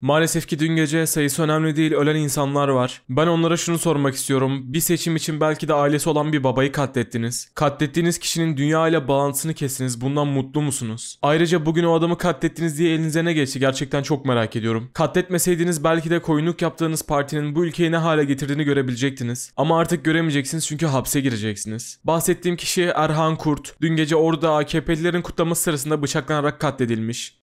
Maalesef ki dün gece sayısı önemli değil ölen insanlar var. Ben onlara şunu sormak istiyorum. Bir seçim için belki de ailesi olan bir babayı katlettiniz. Katlettiğiniz kişinin dünya ile bağlantısını kestiniz. Bundan mutlu musunuz? Ayrıca bugün o adamı katlettiniz diye elinize ne geçti? Gerçekten çok merak ediyorum. Katletmeseydiniz belki de koyunluk yaptığınız partinin bu ülkeyi ne hale getirdiğini görebilecektiniz. Ama artık göremeyeceksiniz çünkü hapse gireceksiniz. Bahsettiğim kişi Erhan Kurt. Dün gece orada AKP'lilerin kutlaması sırasında bıçaklanarak katledilmiş.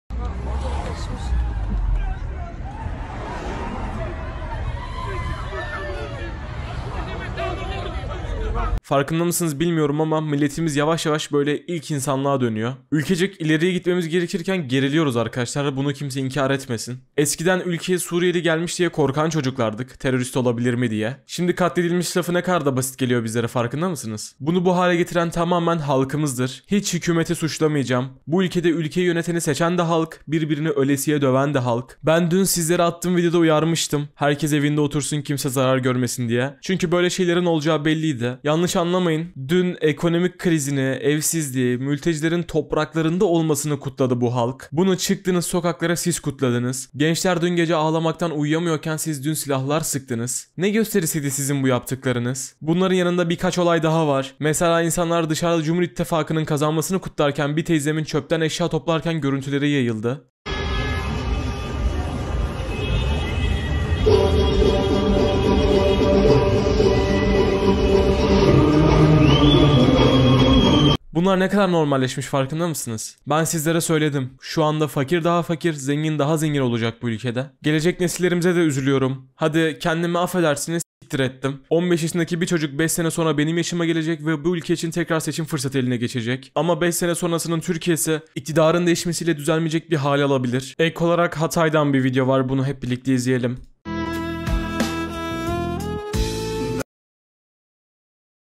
Farkında mısınız bilmiyorum ama milletimiz yavaş yavaş böyle ilk insanlığa dönüyor. Ülkecek ileriye gitmemiz gerekirken geriliyoruz arkadaşlar. Bunu kimse inkar etmesin. Eskiden ülkeye Suriyeli gelmiş diye korkan çocuklardık. Terörist olabilir mi diye. Şimdi katledilmiş lafı ne kadar da basit geliyor bizlere farkında mısınız? Bunu bu hale getiren tamamen halkımızdır. Hiç hükümeti suçlamayacağım. Bu ülkede ülkeyi yöneteni seçen de halk, birbirini ölesiye döven de halk. Ben dün sizlere attığım videoda uyarmıştım. Herkes evinde otursun kimse zarar görmesin diye. Çünkü böyle şeylerin olacağı belliydi. Yanlış anlamayın. Dün ekonomik krizini, evsizliği, mültecilerin topraklarında olmasını kutladı bu halk. Bunu çıktığınız sokaklara siz kutladınız. Gençler dün gece ağlamaktan uyuyamıyorken siz dün silahlar sıktınız. Ne gösterisiydi sizin bu yaptıklarınız? Bunların yanında birkaç olay daha var. Mesela insanlar dışarıda Cumhur İttifakı'nın kazanmasını kutlarken bir teyzemin çöpten eşya toplarken görüntüleri yayıldı. Bunlar ne kadar normalleşmiş farkında mısınız? Ben sizlere söyledim. Şu anda fakir daha fakir, zengin daha zengin olacak bu ülkede. Gelecek nesillerimize de üzülüyorum. Hadi kendimi affedersiniz siktir ettim. 15 yaşındaki bir çocuk 5 sene sonra benim yaşıma gelecek ve bu ülke için tekrar seçim fırsatı eline geçecek. Ama 5 sene sonrasının Türkiye'si iktidarın değişmesiyle düzelmeyecek bir hale alabilir. Ek olarak Hatay'dan bir video var bunu hep birlikte izleyelim.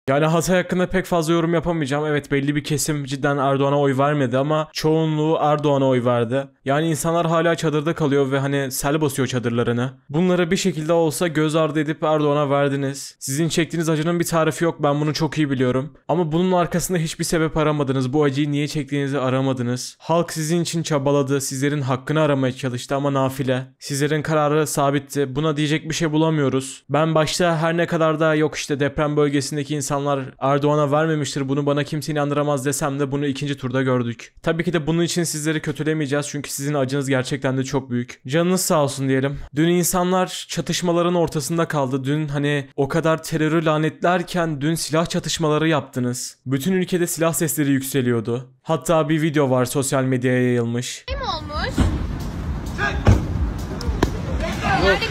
Yani Hatay hakkında pek fazla yorum yapamayacağım. Evet belli bir kesim cidden Erdoğan'a oy vermedi ama çoğunluğu Erdoğan'a oy verdi. Yani insanlar hala çadırda kalıyor ve hani sel basıyor çadırlarını. Bunları bir şekilde olsa göz ardı edip Erdoğan'a verdiniz. Sizin çektiğiniz acının bir tarifi yok ben bunu çok iyi biliyorum. Ama bunun arkasında hiçbir sebep aramadınız. Bu acıyı niye çektiğinizi aramadınız. Halk sizin için çabaladı. Sizlerin hakkını aramaya çalıştı ama nafile. Sizlerin kararı sabitti. Buna diyecek bir şey bulamıyoruz. Ben başta her ne kadar da yok işte deprem bölgesindeki insan insanlar Erdoğan'a vermemiştir bunu bana kimse inandıramaz desem de bunu ikinci turda gördük. Tabii ki de bunun için sizleri kötülemeyeceğiz çünkü sizin acınız gerçekten de çok büyük. Canınız sağ olsun diyelim. Dün insanlar çatışmaların ortasında kaldı. Dün hani o kadar terörü lanetlerken dün silah çatışmaları yaptınız. Bütün ülkede silah sesleri yükseliyordu. Hatta bir video var sosyal medyaya yayılmış. Kim olmuş? Çek! Nerede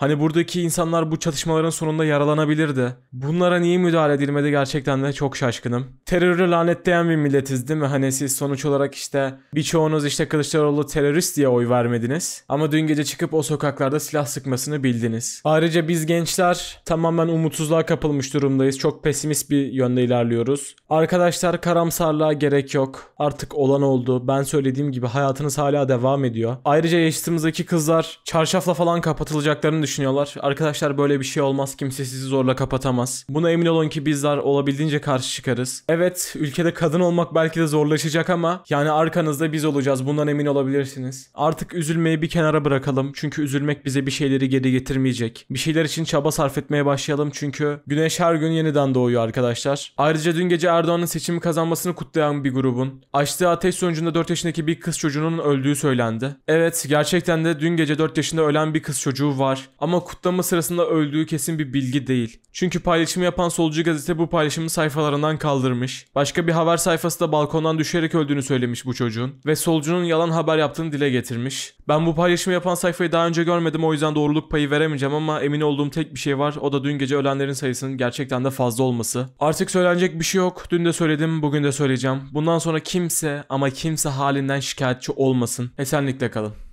Hani buradaki insanlar bu çatışmaların sonunda yaralanabilirdi. Bunlara niye müdahale edilmedi gerçekten de çok şaşkınım. Terörü lanetleyen bir milletiz değil mi? Hani siz sonuç olarak işte birçoğunuz işte Kılıçdaroğlu terörist diye oy vermediniz. Ama dün gece çıkıp o sokaklarda silah sıkmasını bildiniz. Ayrıca biz gençler tamamen umutsuzluğa kapılmış durumdayız. Çok pesimist bir yönde ilerliyoruz. Arkadaşlar karamsarlığa gerek yok. Artık olan oldu. Ben söylediğim gibi hayatınız hala devam ediyor. Ayrıca yaşıtımızdaki kızlar çarşafla falan kapatılacaklarını düşünüyorlar. Arkadaşlar böyle bir şey olmaz. Kimse sizi zorla kapatamaz. Buna emin olun ki bizler olabildiğince karşı çıkarız. Evet ülkede kadın olmak belki de zorlaşacak ama yani arkanızda biz olacağız. Bundan emin olabilirsiniz. Artık üzülmeyi bir kenara bırakalım. Çünkü üzülmek bize bir şeyleri geri getirmeyecek. Bir şeyler için çaba sarf etmeye başlayalım. Çünkü güneş her gün yeniden doğuyor arkadaşlar. Ayrıca dün gece Erdoğan'ın seçimi kazanmasını kutlayan bir grubun açtığı ateş sonucunda 4 yaşındaki bir kız çocuğunun öldüğü söylendi. Evet gerçekten de dün gece 4 yaşında ölen bir kız çocuğu var. Ama kutlama sırasında öldüğü kesin bir bilgi değil. Çünkü paylaşımı yapan solcu gazete bu paylaşımı sayfalarından kaldırmış. Başka bir haber sayfası da balkondan düşerek öldüğünü söylemiş bu çocuğun ve solcunun yalan haber yaptığını dile getirmiş. Ben bu paylaşımı yapan sayfayı daha önce görmedim o yüzden doğruluk payı veremeyeceğim ama emin olduğum tek bir şey var o da dün gece ölenlerin sayısının gerçekten de fazla olması. Artık söylenecek bir şey yok. Dün de söyledim, bugün de söyleyeceğim. Bundan sonra kimse ama kimse halinden şikayetçi olmasın. Esenlikle kalın.